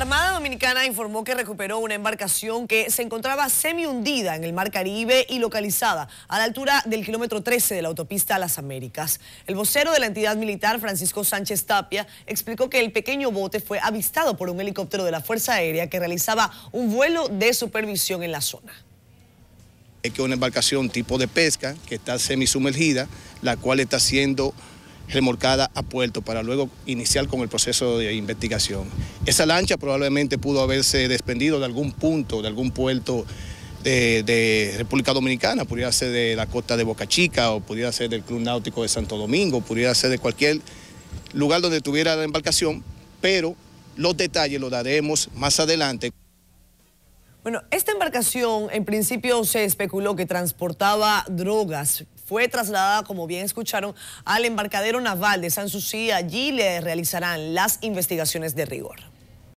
La Armada Dominicana informó que recuperó una embarcación que se encontraba semi hundida en el Mar Caribe y localizada a la altura del kilómetro 13 de la autopista Las Américas. El vocero de la entidad militar, Francisco Sánchez Tapia, explicó que el pequeño bote fue avistado por un helicóptero de la Fuerza Aérea que realizaba un vuelo de supervisión en la zona. Es que una embarcación tipo de pesca que está semi sumergida, la cual está siendo remolcada a puerto para luego iniciar con el proceso de investigación. Esa lancha probablemente pudo haberse desprendido de algún punto, de algún puerto de, de, República Dominicana, pudiera ser de la costa de Boca Chica o pudiera ser del Club Náutico de Santo Domingo, pudiera ser de cualquier lugar donde tuviera la embarcación, pero los detalles los daremos más adelante. Bueno, esta embarcación en principio se especuló que transportaba drogas, fue trasladada, como bien escucharon, al embarcadero naval de San Susi. Allí le realizarán las investigaciones de rigor.